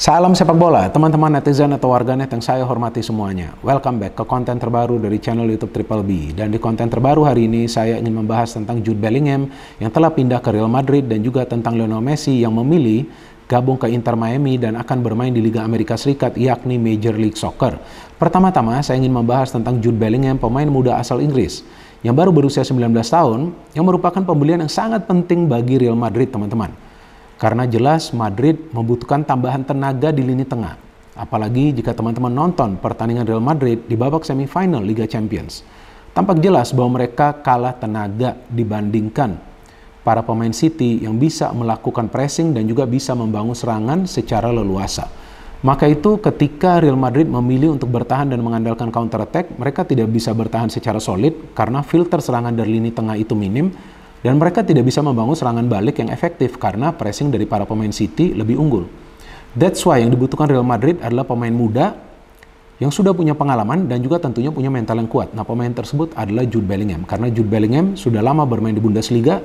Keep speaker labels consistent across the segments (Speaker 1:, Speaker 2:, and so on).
Speaker 1: Salam sepak bola, teman-teman netizen atau warganet yang saya hormati semuanya. Welcome back ke konten terbaru dari channel YouTube Triple B. Dan di konten terbaru hari ini, saya ingin membahas tentang Jude Bellingham yang telah pindah ke Real Madrid dan juga tentang Lionel Messi yang memilih gabung ke Inter Miami dan akan bermain di Liga Amerika Serikat yakni Major League Soccer. Pertama-tama, saya ingin membahas tentang Jude Bellingham, pemain muda asal Inggris yang baru berusia 19 tahun, yang merupakan pembelian yang sangat penting bagi Real Madrid, teman-teman. Karena jelas Madrid membutuhkan tambahan tenaga di lini tengah. Apalagi jika teman-teman nonton pertandingan Real Madrid di babak semifinal Liga Champions. Tampak jelas bahwa mereka kalah tenaga dibandingkan para pemain City yang bisa melakukan pressing dan juga bisa membangun serangan secara leluasa. Maka itu ketika Real Madrid memilih untuk bertahan dan mengandalkan counter attack, mereka tidak bisa bertahan secara solid karena filter serangan dari lini tengah itu minim dan mereka tidak bisa membangun serangan balik yang efektif karena pressing dari para pemain City lebih unggul. That's why yang dibutuhkan Real Madrid adalah pemain muda yang sudah punya pengalaman dan juga tentunya punya mental yang kuat. Nah, pemain tersebut adalah Jude Bellingham. Karena Jude Bellingham sudah lama bermain di Bundesliga,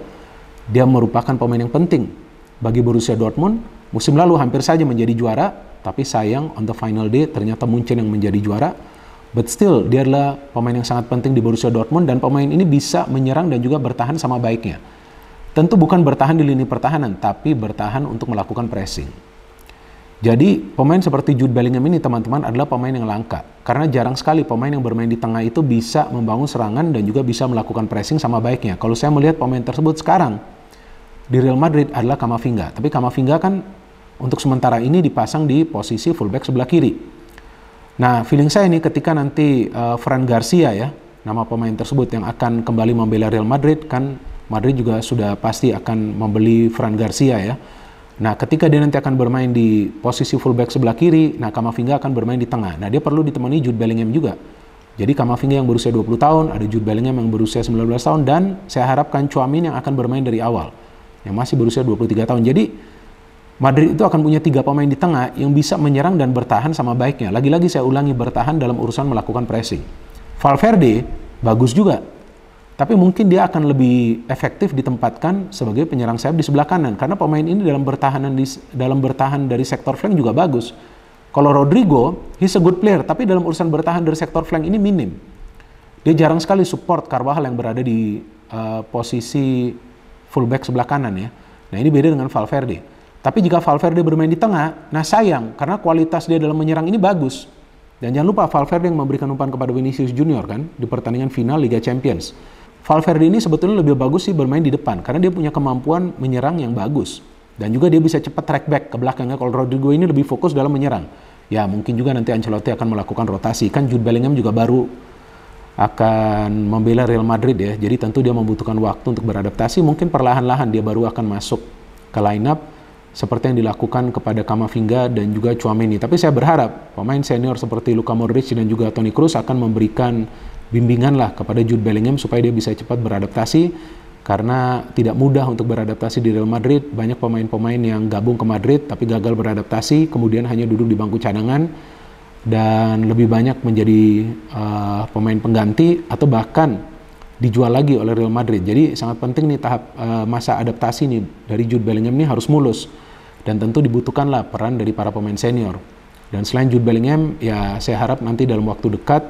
Speaker 1: dia merupakan pemain yang penting bagi Borussia Dortmund. Musim lalu hampir saja menjadi juara, tapi sayang on the final day ternyata Munchen yang menjadi juara But still, dia adalah pemain yang sangat penting di Borussia Dortmund dan pemain ini bisa menyerang dan juga bertahan sama baiknya. Tentu bukan bertahan di lini pertahanan, tapi bertahan untuk melakukan pressing. Jadi, pemain seperti Jude Bellingham ini teman-teman adalah pemain yang langka. Karena jarang sekali pemain yang bermain di tengah itu bisa membangun serangan dan juga bisa melakukan pressing sama baiknya. Kalau saya melihat pemain tersebut sekarang di Real Madrid adalah Kamavinga. Tapi Kamavinga kan untuk sementara ini dipasang di posisi fullback sebelah kiri Nah, feeling saya ini ketika nanti uh, eh, Fran Garcia ya, nama pemain tersebut yang akan kembali membela Real Madrid kan Madrid juga sudah pasti akan membeli Fran Garcia ya. Nah, ketika dia nanti akan bermain di posisi fullback sebelah kiri, nah Kamavinga akan bermain di tengah. Nah, dia perlu ditemani Jude Bellingham juga. Jadi Kamavinga yang berusia 20 tahun, ada Jude Bellingham yang berusia 19 tahun dan saya harapkan Chuamin yang akan bermain dari awal yang masih berusia 23 tahun. Jadi Madrid itu akan punya tiga pemain di tengah yang bisa menyerang dan bertahan sama baiknya. Lagi-lagi saya ulangi bertahan dalam urusan melakukan pressing. Valverde bagus juga, tapi mungkin dia akan lebih efektif ditempatkan sebagai penyerang sayap di sebelah kanan karena pemain ini dalam bertahanan di, dalam bertahan dari sektor flank juga bagus. Kalau Rodrigo, he's a good player, tapi dalam urusan bertahan dari sektor flank ini minim. Dia jarang sekali support Carvajal yang berada di uh, posisi fullback sebelah kanan ya. Nah ini beda dengan Valverde. Tapi jika Valverde bermain di tengah, nah sayang karena kualitas dia dalam menyerang ini bagus. Dan jangan lupa Valverde yang memberikan umpan kepada Vinicius Junior kan di pertandingan final Liga Champions. Valverde ini sebetulnya lebih bagus sih bermain di depan karena dia punya kemampuan menyerang yang bagus. Dan juga dia bisa cepat track back ke belakangnya kalau Rodrigo ini lebih fokus dalam menyerang. Ya mungkin juga nanti Ancelotti akan melakukan rotasi. Kan Jude Bellingham juga baru akan membela Real Madrid ya. Jadi tentu dia membutuhkan waktu untuk beradaptasi. Mungkin perlahan-lahan dia baru akan masuk ke line seperti yang dilakukan kepada Kamavinga dan juga Chouameni. Tapi saya berharap pemain senior seperti Luka Modric dan juga Toni Kroos akan memberikan bimbingan lah kepada Jude Bellingham supaya dia bisa cepat beradaptasi karena tidak mudah untuk beradaptasi di Real Madrid. Banyak pemain-pemain yang gabung ke Madrid tapi gagal beradaptasi, kemudian hanya duduk di bangku cadangan dan lebih banyak menjadi uh, pemain pengganti atau bahkan dijual lagi oleh Real Madrid. Jadi sangat penting nih tahap uh, masa adaptasi nih dari Jude Bellingham ini harus mulus dan tentu dibutuhkanlah peran dari para pemain senior. Dan selain Jude Bellingham, ya saya harap nanti dalam waktu dekat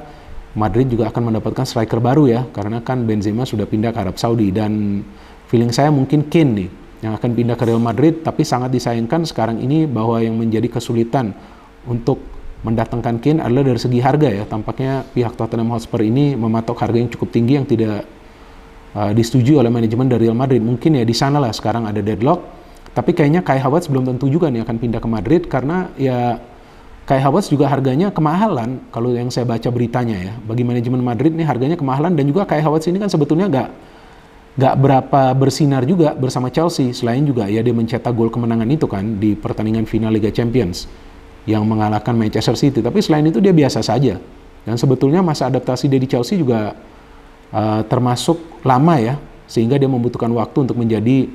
Speaker 1: Madrid juga akan mendapatkan striker baru ya, karena kan Benzema sudah pindah ke Arab Saudi dan feeling saya mungkin Kane nih yang akan pindah ke Real Madrid, tapi sangat disayangkan sekarang ini bahwa yang menjadi kesulitan untuk mendatangkan Kane adalah dari segi harga ya. Tampaknya pihak Tottenham Hotspur ini mematok harga yang cukup tinggi yang tidak uh, disetujui oleh manajemen dari Real Madrid. Mungkin ya di sana lah sekarang ada deadlock. Tapi kayaknya Kai Havertz belum tentu juga nih akan pindah ke Madrid karena ya Kai Havertz juga harganya kemahalan kalau yang saya baca beritanya ya. Bagi manajemen Madrid nih harganya kemahalan dan juga Kai Havertz ini kan sebetulnya nggak nggak berapa bersinar juga bersama Chelsea selain juga ya dia mencetak gol kemenangan itu kan di pertandingan final Liga Champions yang mengalahkan Manchester City. Tapi selain itu dia biasa saja. Dan sebetulnya masa adaptasi dia di Chelsea juga uh, termasuk lama ya, sehingga dia membutuhkan waktu untuk menjadi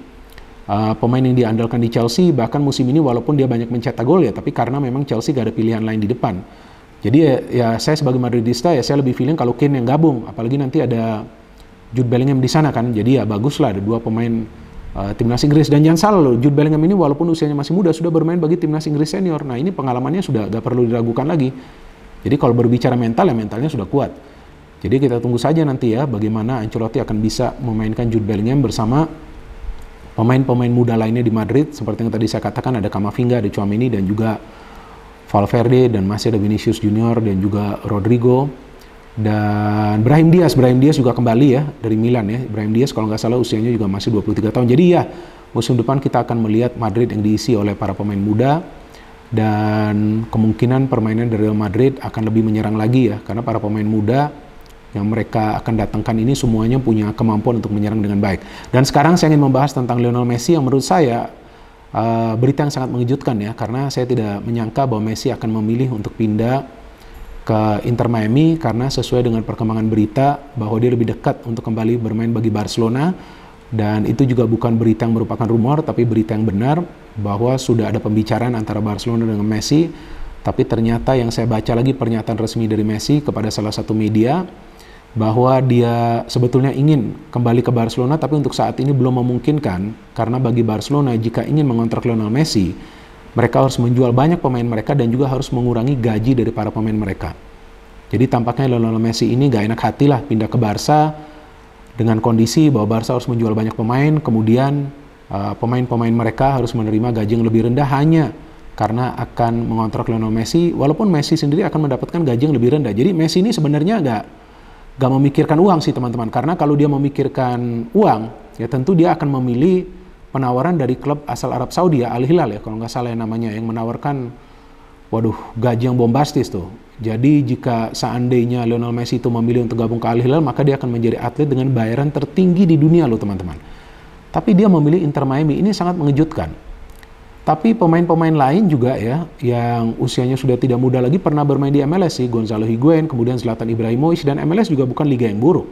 Speaker 1: uh, pemain yang diandalkan di Chelsea. Bahkan musim ini walaupun dia banyak mencetak gol ya, tapi karena memang Chelsea gak ada pilihan lain di depan. Jadi ya, ya saya sebagai Madridista ya saya lebih feeling kalau Kane yang gabung, apalagi nanti ada Jude Bellingham di sana kan. Jadi ya baguslah ada dua pemain Eh, timnas Inggris dan jangan salah loh Jude Bellingham ini walaupun usianya masih muda sudah bermain bagi timnas Inggris senior nah ini pengalamannya sudah gak perlu diragukan lagi jadi kalau berbicara mental ya mentalnya sudah kuat jadi kita tunggu saja nanti ya bagaimana Ancelotti akan bisa memainkan Jude Bellingham bersama pemain-pemain muda lainnya di Madrid seperti yang tadi saya katakan ada Kamavinga, ada Chouameni dan juga Valverde dan masih ada Vinicius Junior dan juga Rodrigo dan Brahim Diaz, Brahim Diaz juga kembali ya dari Milan ya. Brahim Diaz kalau nggak salah usianya juga masih 23 tahun. Jadi ya musim depan kita akan melihat Madrid yang diisi oleh para pemain muda dan kemungkinan permainan dari Real Madrid akan lebih menyerang lagi ya karena para pemain muda yang mereka akan datangkan ini semuanya punya kemampuan untuk menyerang dengan baik. Dan sekarang saya ingin membahas tentang Lionel Messi yang menurut saya uh, berita yang sangat mengejutkan ya karena saya tidak menyangka bahwa Messi akan memilih untuk pindah ke Inter Miami karena sesuai dengan perkembangan berita bahwa dia lebih dekat untuk kembali bermain bagi Barcelona dan itu juga bukan berita yang merupakan rumor tapi berita yang benar bahwa sudah ada pembicaraan antara Barcelona dengan Messi tapi ternyata yang saya baca lagi pernyataan resmi dari Messi kepada salah satu media bahwa dia sebetulnya ingin kembali ke Barcelona tapi untuk saat ini belum memungkinkan karena bagi Barcelona jika ingin mengontrak Lionel Messi mereka harus menjual banyak pemain mereka dan juga harus mengurangi gaji dari para pemain mereka. Jadi tampaknya Lionel Messi ini gak enak hati lah pindah ke Barca dengan kondisi bahwa Barca harus menjual banyak pemain, kemudian eh, pemain-pemain uh, mereka harus menerima gaji yang lebih rendah hanya karena akan mengontrak Lionel Messi, walaupun Messi sendiri akan mendapatkan gaji yang lebih rendah. Jadi Messi ini sebenarnya gak, gak memikirkan uang sih teman-teman, karena kalau dia memikirkan uang, ya tentu dia akan memilih penawaran dari klub asal Arab Saudi ya Al Hilal ya kalau nggak salah yang namanya yang menawarkan waduh gaji yang bombastis tuh. Jadi jika seandainya Lionel Messi itu memilih untuk gabung ke Al Hilal maka dia akan menjadi atlet dengan bayaran tertinggi di dunia loh teman-teman. Tapi dia memilih Inter Miami ini sangat mengejutkan. Tapi pemain-pemain lain juga ya yang usianya sudah tidak muda lagi pernah bermain di MLS sih Gonzalo Higuain, kemudian Zlatan Ibrahimovic dan MLS juga bukan liga yang buruk.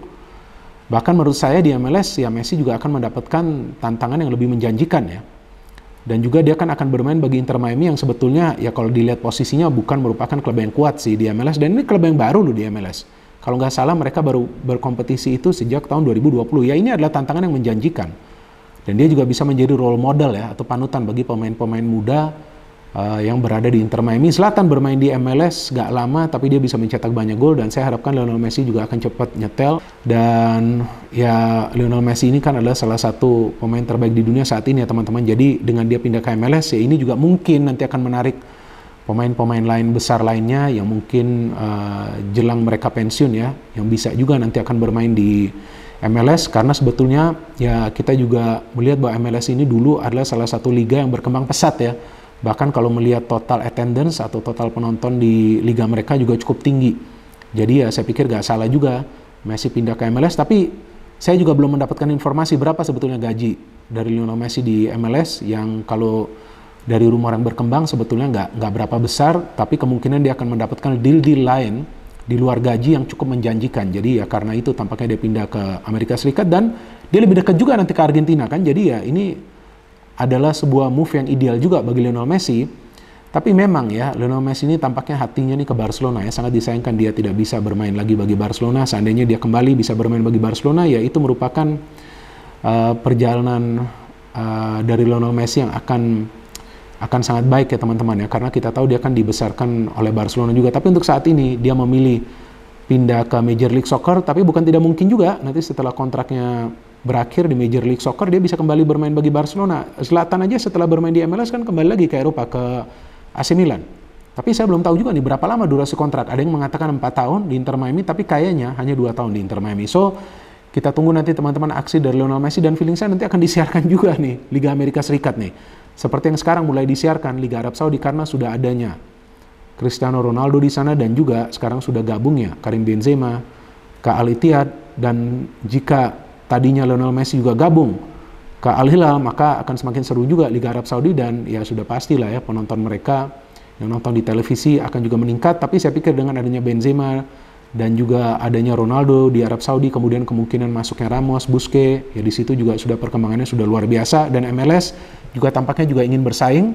Speaker 1: Bahkan menurut saya di MLS ya Messi juga akan mendapatkan tantangan yang lebih menjanjikan ya. Dan juga dia kan akan bermain bagi Inter Miami yang sebetulnya ya kalau dilihat posisinya bukan merupakan klub yang kuat sih di MLS dan ini klub yang baru loh di MLS. Kalau nggak salah mereka baru berkompetisi itu sejak tahun 2020. Ya ini adalah tantangan yang menjanjikan. Dan dia juga bisa menjadi role model ya atau panutan bagi pemain-pemain muda uh, yang berada di Inter Miami Selatan bermain di MLS gak lama tapi dia bisa mencetak banyak gol dan saya harapkan Lionel Messi juga akan cepat nyetel dan ya Lionel Messi ini kan adalah salah satu pemain terbaik di dunia saat ini ya teman-teman jadi dengan dia pindah ke MLS ya ini juga mungkin nanti akan menarik pemain-pemain lain besar lainnya yang mungkin uh, jelang mereka pensiun ya yang bisa juga nanti akan bermain di MLS karena sebetulnya ya kita juga melihat bahwa MLS ini dulu adalah salah satu liga yang berkembang pesat ya Bahkan kalau melihat total attendance atau total penonton di liga mereka juga cukup tinggi. Jadi ya saya pikir gak salah juga Messi pindah ke MLS, tapi saya juga belum mendapatkan informasi berapa sebetulnya gaji dari Lionel Messi di MLS yang kalau dari rumor yang berkembang sebetulnya nggak nggak berapa besar, tapi kemungkinan dia akan mendapatkan deal-deal lain di luar gaji yang cukup menjanjikan. Jadi ya karena itu tampaknya dia pindah ke Amerika Serikat dan dia lebih dekat juga nanti ke Argentina kan. Jadi ya ini adalah sebuah move yang ideal juga bagi Lionel Messi. Tapi memang ya, Lionel Messi ini tampaknya hatinya nih ke Barcelona ya. Sangat disayangkan dia tidak bisa bermain lagi bagi Barcelona. Seandainya dia kembali bisa bermain bagi Barcelona, ya itu merupakan uh, perjalanan uh, dari Lionel Messi yang akan akan sangat baik ya teman-teman ya karena kita tahu dia akan dibesarkan oleh Barcelona juga tapi untuk saat ini dia memilih pindah ke Major League Soccer tapi bukan tidak mungkin juga nanti setelah kontraknya berakhir di Major League Soccer dia bisa kembali bermain bagi Barcelona. Selatan aja setelah bermain di MLS kan kembali lagi ke Eropa ke AC Milan. Tapi saya belum tahu juga nih berapa lama durasi kontrak. Ada yang mengatakan 4 tahun di Inter Miami tapi kayaknya hanya 2 tahun di Inter Miami. So kita tunggu nanti teman-teman aksi dari Lionel Messi dan feeling saya nanti akan disiarkan juga nih Liga Amerika Serikat nih. Seperti yang sekarang mulai disiarkan Liga Arab Saudi karena sudah adanya Cristiano Ronaldo di sana dan juga sekarang sudah gabungnya Karim Benzema, Kak Al dan jika tadinya Lionel Messi juga gabung ke Al Hilal maka akan semakin seru juga Liga Arab Saudi dan ya sudah pastilah ya penonton mereka yang nonton di televisi akan juga meningkat tapi saya pikir dengan adanya Benzema dan juga adanya Ronaldo di Arab Saudi kemudian kemungkinan masuknya Ramos, Busquets ya di situ juga sudah perkembangannya sudah luar biasa dan MLS juga tampaknya juga ingin bersaing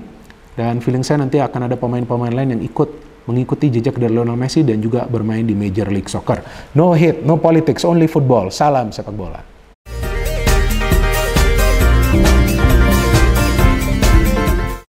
Speaker 1: dan feeling saya nanti akan ada pemain-pemain lain yang ikut mengikuti jejak dari Lionel Messi dan juga bermain di Major League Soccer. No hate, no politics, only football. Salam sepak bola.